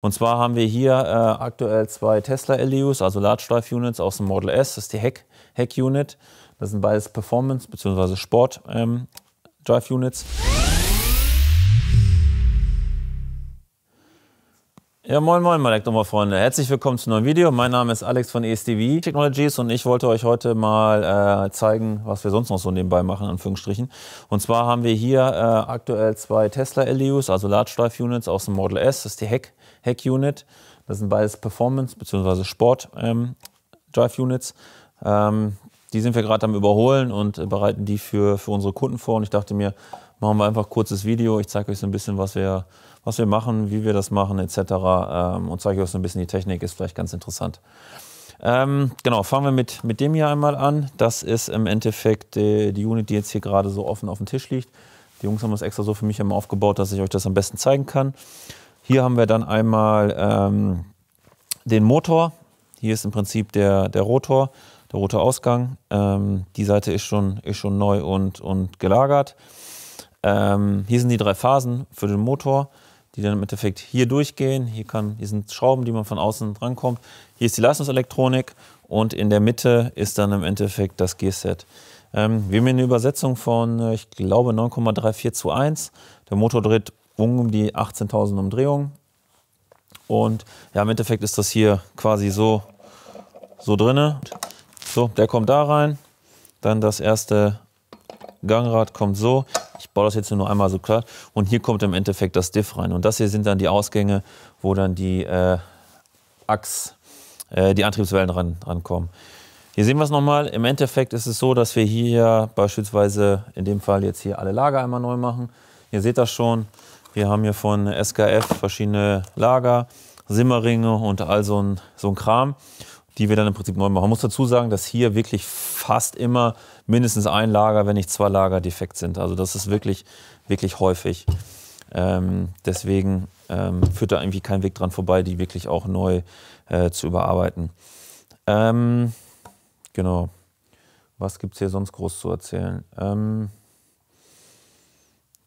Und zwar haben wir hier äh, aktuell zwei Tesla LUs, e also Large Drive Units aus dem Model S, das ist die Hack Unit. Das sind beides Performance- bzw. Sport ähm, Drive Units. Ja, moin moin meine Elektromoor-Freunde. Herzlich willkommen zu einem neuen Video. Mein Name ist Alex von ESTV Technologies und ich wollte euch heute mal äh, zeigen, was wir sonst noch so nebenbei machen, Anführungsstrichen. Und zwar haben wir hier äh, aktuell zwei Tesla LUs, e also Large Drive Units aus dem Model S. Das ist die Hack Unit. Das sind beides Performance- bzw. Sport ähm, Drive Units. Ähm, die sind wir gerade am Überholen und äh, bereiten die für, für unsere Kunden vor. Und ich dachte mir, machen wir einfach ein kurzes Video. Ich zeige euch so ein bisschen, was wir, was wir machen, wie wir das machen, etc. Ähm, und zeige euch so ein bisschen die Technik, ist vielleicht ganz interessant. Ähm, genau, fangen wir mit, mit dem hier einmal an. Das ist im Endeffekt die, die Unit, die jetzt hier gerade so offen auf dem Tisch liegt. Die Jungs haben das extra so für mich einmal aufgebaut, dass ich euch das am besten zeigen kann. Hier haben wir dann einmal ähm, den Motor. Hier ist im Prinzip der, der Rotor der rote Ausgang. Ähm, die Seite ist schon, ist schon neu und, und gelagert. Ähm, hier sind die drei Phasen für den Motor, die dann im Endeffekt hier durchgehen. Hier, kann, hier sind Schrauben, die man von außen drankommt. Hier ist die Leistungselektronik und in der Mitte ist dann im Endeffekt das G-Set. Ähm, wir haben hier eine Übersetzung von, äh, ich glaube, 9,34 zu 1. Der Motor dreht um die 18.000 Umdrehungen. Und ja, im Endeffekt ist das hier quasi so, so drinne. So, der kommt da rein. Dann das erste Gangrad kommt so. Ich baue das jetzt nur einmal so klar. Und hier kommt im Endeffekt das Diff rein. Und das hier sind dann die Ausgänge, wo dann die äh, Achs, äh, die Antriebswellen ran, rankommen. Hier sehen wir es nochmal. Im Endeffekt ist es so, dass wir hier beispielsweise in dem Fall jetzt hier alle Lager einmal neu machen. Ihr seht das schon. Wir haben hier von SKF verschiedene Lager, Simmerringe und all so ein, so ein Kram die wir dann im Prinzip neu machen. Man muss dazu sagen, dass hier wirklich fast immer mindestens ein Lager, wenn nicht zwei Lager defekt sind. Also das ist wirklich, wirklich häufig. Ähm, deswegen ähm, führt da irgendwie kein Weg dran vorbei, die wirklich auch neu äh, zu überarbeiten. Ähm, genau. Was gibt es hier sonst groß zu erzählen? Ähm,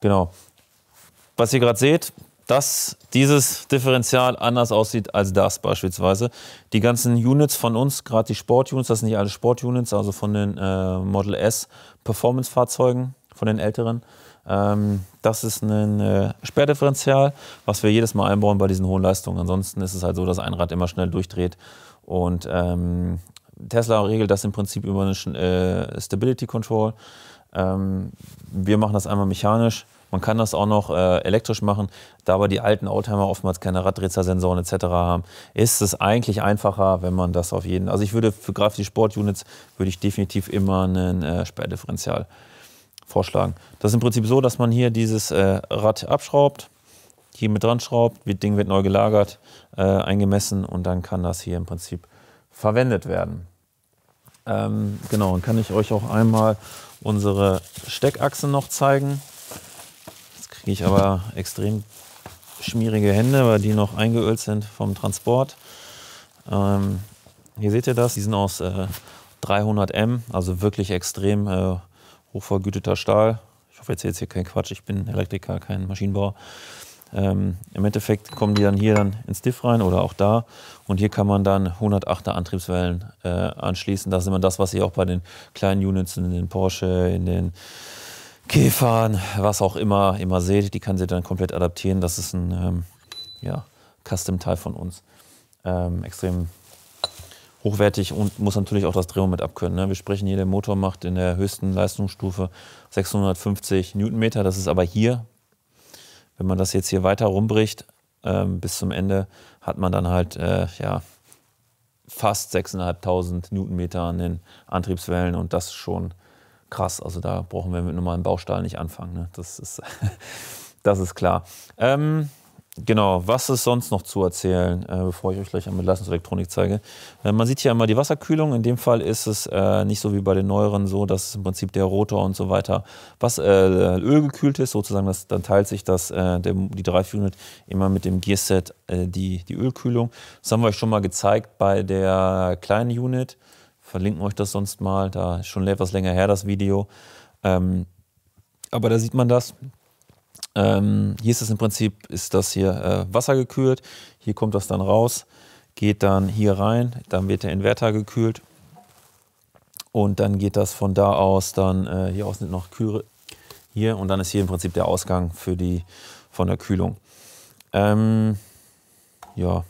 genau. Was ihr gerade seht, dass dieses Differential anders aussieht als das beispielsweise. Die ganzen Units von uns, gerade die Sportunits, das sind nicht alle Sportunits, also von den äh, Model S Performance-Fahrzeugen, von den älteren. Ähm, das ist ein äh, Sperrdifferential, was wir jedes Mal einbauen bei diesen hohen Leistungen. Ansonsten ist es halt so, dass ein Rad immer schnell durchdreht und ähm, Tesla regelt das im Prinzip über einen äh, Stability Control. Ähm, wir machen das einmal mechanisch man kann das auch noch äh, elektrisch machen, da aber die alten Oldtimer oftmals keine Raddrehzersensoren etc. haben, ist es eigentlich einfacher, wenn man das auf jeden. Also ich würde für gerade für die Sportunits würde ich definitiv immer ein äh, Sperrdifferential vorschlagen. Das ist im Prinzip so, dass man hier dieses äh, Rad abschraubt, hier mit dran schraubt, das Ding wird neu gelagert, äh, eingemessen und dann kann das hier im Prinzip verwendet werden. Ähm, genau, dann kann ich euch auch einmal unsere Steckachsen noch zeigen kriege ich aber extrem schmierige Hände, weil die noch eingeölt sind vom Transport. Ähm, hier seht ihr das, die sind aus äh, 300M, also wirklich extrem äh, hochvergüteter Stahl. Ich hoffe, jetzt jetzt hier kein Quatsch, ich bin Elektriker, kein Maschinenbauer. Ähm, Im Endeffekt kommen die dann hier dann ins Diff rein oder auch da. Und hier kann man dann 108er Antriebswellen äh, anschließen. Das ist immer das, was ihr auch bei den kleinen Units in den Porsche, in den Käfern, was auch immer, immer seht, die kann sie dann komplett adaptieren. Das ist ein ähm, ja, Custom-Teil von uns. Ähm, extrem hochwertig und muss natürlich auch das Drehmoment mit abkönnen. Ne? Wir sprechen hier, der Motor macht in der höchsten Leistungsstufe 650 Newtonmeter. Das ist aber hier, wenn man das jetzt hier weiter rumbricht, ähm, bis zum Ende, hat man dann halt äh, ja, fast 6.500 Newtonmeter an den Antriebswellen und das schon krass. Also da brauchen wir mit normalen Baustahl nicht anfangen. Ne? Das, ist, das ist klar. Ähm, genau, was ist sonst noch zu erzählen, äh, bevor ich euch gleich an Belastungselektronik zeige? Äh, man sieht hier einmal die Wasserkühlung. In dem Fall ist es äh, nicht so wie bei den neueren so, dass im Prinzip der Rotor und so weiter was äh, ölgekühlt ist. Sozusagen, das, dann teilt sich das, äh, der, die Drive-Unit immer mit dem Gearset äh, die, die Ölkühlung. Das haben wir euch schon mal gezeigt bei der kleinen Unit verlinken euch das sonst mal. Da ist schon etwas länger her das Video. Ähm, aber da sieht man das. Ähm, hier ist es im Prinzip, ist das hier äh, Wasser gekühlt. Hier kommt das dann raus, geht dann hier rein, dann wird der Inverter gekühlt. Und dann geht das von da aus dann, äh, hier außen noch Kühl hier und dann ist hier im Prinzip der Ausgang für die, von der Kühlung. Ähm, ja,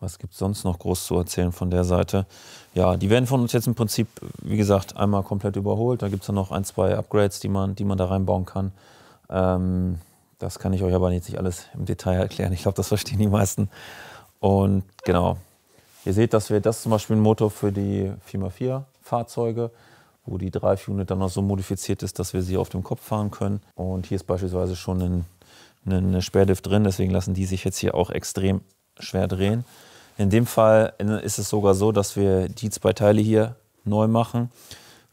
was gibt es sonst noch groß zu erzählen von der Seite? Ja, die werden von uns jetzt im Prinzip, wie gesagt, einmal komplett überholt. Da gibt es dann noch ein, zwei Upgrades, die man, die man da reinbauen kann. Ähm, das kann ich euch aber jetzt nicht alles im Detail erklären. Ich glaube, das verstehen die meisten. Und genau, ihr seht, dass wir das zum Beispiel ein Motor für die 4x4 Fahrzeuge, wo die Drive Unit dann noch so modifiziert ist, dass wir sie auf dem Kopf fahren können. Und hier ist beispielsweise schon ein, eine Sperrdiff drin, deswegen lassen die sich jetzt hier auch extrem schwer drehen. In dem Fall äh, ist es sogar so, dass wir die zwei Teile hier neu machen.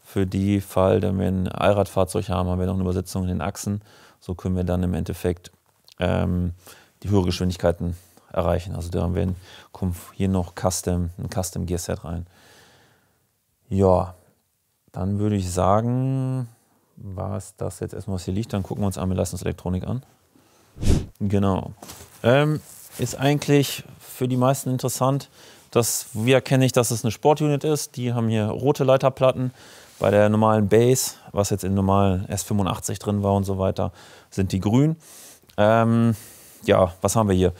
Für die Fall, wenn wir ein Allradfahrzeug haben, haben wir noch eine Übersetzung in den Achsen. So können wir dann im Endeffekt ähm, die höhere Geschwindigkeiten erreichen. Also da haben wir in hier noch Custom, ein Custom Gear Set rein. Ja, dann würde ich sagen, war es das jetzt erstmal, was hier liegt. Dann gucken wir uns einmal Elektronik an. Genau. Ähm, ist eigentlich für die meisten interessant. Das, wie erkenne ich, dass es eine Sportunit ist? Die haben hier rote Leiterplatten. Bei der normalen Base, was jetzt in normalen S85 drin war und so weiter, sind die grün. Ähm, ja, was haben wir hier?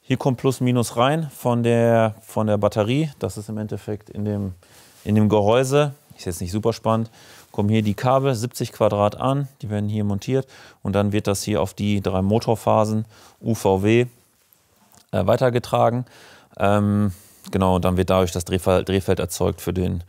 Hier kommt Plus Minus rein von der, von der Batterie. Das ist im Endeffekt in dem, in dem Gehäuse. Ist jetzt nicht super spannend. Kommen hier die Kabel 70 Quadrat an. Die werden hier montiert. Und dann wird das hier auf die drei Motorphasen UVW äh, weitergetragen. Ähm, genau, und dann wird dadurch das Drehfeld, Drehfeld erzeugt für, den,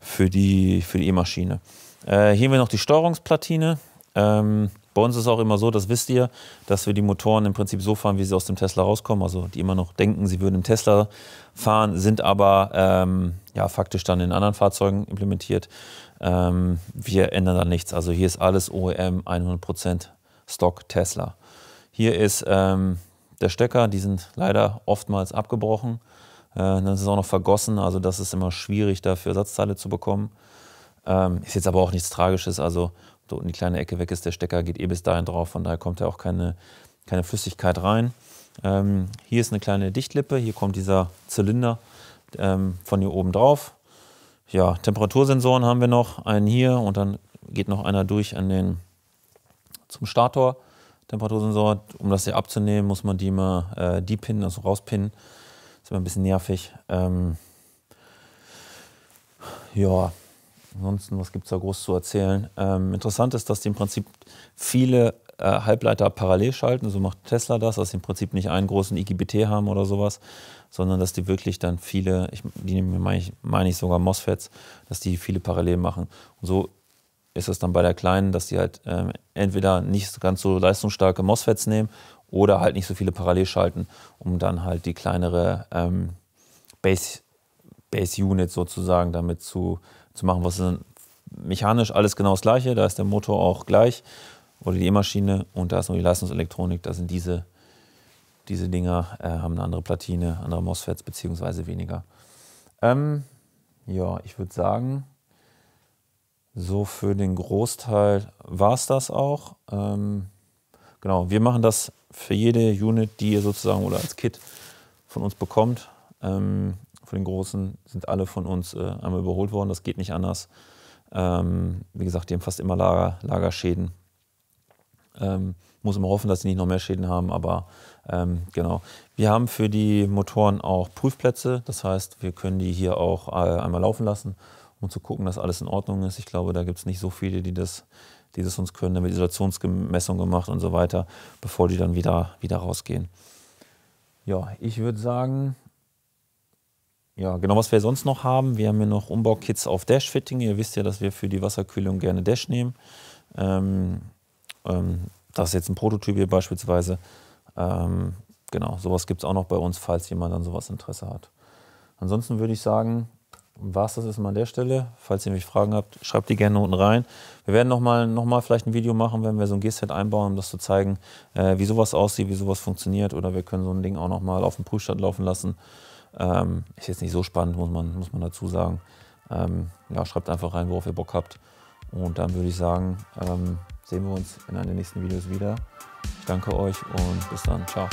für die für E-Maschine. E äh, hier haben wir noch die Steuerungsplatine. Ähm, bei uns ist es auch immer so, das wisst ihr, dass wir die Motoren im Prinzip so fahren, wie sie aus dem Tesla rauskommen. Also die immer noch denken, sie würden im Tesla fahren, sind aber ähm, ja, faktisch dann in anderen Fahrzeugen implementiert. Ähm, wir ändern da nichts. Also hier ist alles OEM 100% Stock Tesla. Hier ist ähm, der Stecker, die sind leider oftmals abgebrochen. Äh, dann ist es auch noch vergossen, also das ist immer schwierig, dafür Ersatzteile zu bekommen. Ähm, ist jetzt aber auch nichts Tragisches, also dort in die kleine Ecke weg ist der Stecker, geht eh bis dahin drauf, von daher kommt ja auch keine, keine Flüssigkeit rein. Ähm, hier ist eine kleine Dichtlippe, hier kommt dieser Zylinder ähm, von hier oben drauf. Ja, Temperatursensoren haben wir noch, einen hier und dann geht noch einer durch an den, zum Stator. Temperatursensor. Um das hier abzunehmen, muss man die mal äh, die also rauspinnen. Ist immer ein bisschen nervig. Ähm, ja, ansonsten, was gibt es da groß zu erzählen? Ähm, interessant ist, dass die im Prinzip viele äh, Halbleiter parallel schalten, so macht Tesla das, dass sie im Prinzip nicht einen großen IGBT haben oder sowas, sondern dass die wirklich dann viele, ich, die meine ich, mein ich sogar MOSFETs, dass die viele parallel machen. Und so ist es dann bei der Kleinen, dass die halt ähm, entweder nicht ganz so leistungsstarke MOSFETs nehmen oder halt nicht so viele parallel schalten, um dann halt die kleinere ähm, Base, Base Unit sozusagen damit zu, zu machen. Was ist mechanisch alles genau das gleiche, da ist der Motor auch gleich oder die E-Maschine und da ist nur die Leistungselektronik, da sind diese, diese Dinger, äh, haben eine andere Platine, andere MOSFETs beziehungsweise weniger. Ähm, ja, ich würde sagen, so für den Großteil war es das auch. Ähm, genau, wir machen das für jede Unit, die ihr sozusagen oder als Kit von uns bekommt. Ähm, von den Großen sind alle von uns äh, einmal überholt worden, das geht nicht anders. Ähm, wie gesagt, die haben fast immer Lager, Lagerschäden. Ähm, muss immer hoffen, dass sie nicht noch mehr Schäden haben, aber ähm, genau. Wir haben für die Motoren auch Prüfplätze, das heißt, wir können die hier auch äh, einmal laufen lassen um zu gucken, dass alles in Ordnung ist. Ich glaube, da gibt es nicht so viele, die das, die das uns können. Da wird Isolationsmessung gemacht und so weiter, bevor die dann wieder, wieder rausgehen. Ja, ich würde sagen, ja, genau, was wir sonst noch haben, wir haben hier noch Umbaukits auf Dash-Fitting. Ihr wisst ja, dass wir für die Wasserkühlung gerne Dash nehmen. Ähm, ähm, das ist jetzt ein Prototyp hier beispielsweise. Ähm, genau, sowas gibt es auch noch bei uns, falls jemand an sowas Interesse hat. Ansonsten würde ich sagen, war es das erstmal an der Stelle. Falls ihr mich Fragen habt, schreibt die gerne unten rein. Wir werden nochmal noch mal vielleicht ein Video machen, wenn wir so ein G-Set einbauen, um das zu zeigen, äh, wie sowas aussieht, wie sowas funktioniert. Oder wir können so ein Ding auch nochmal auf dem Prüfstand laufen lassen. Ähm, ist jetzt nicht so spannend, muss man, muss man dazu sagen. Ähm, ja, schreibt einfach rein, worauf ihr Bock habt. Und dann würde ich sagen, ähm, sehen wir uns in einem der nächsten Videos wieder. Ich danke euch und bis dann. Ciao.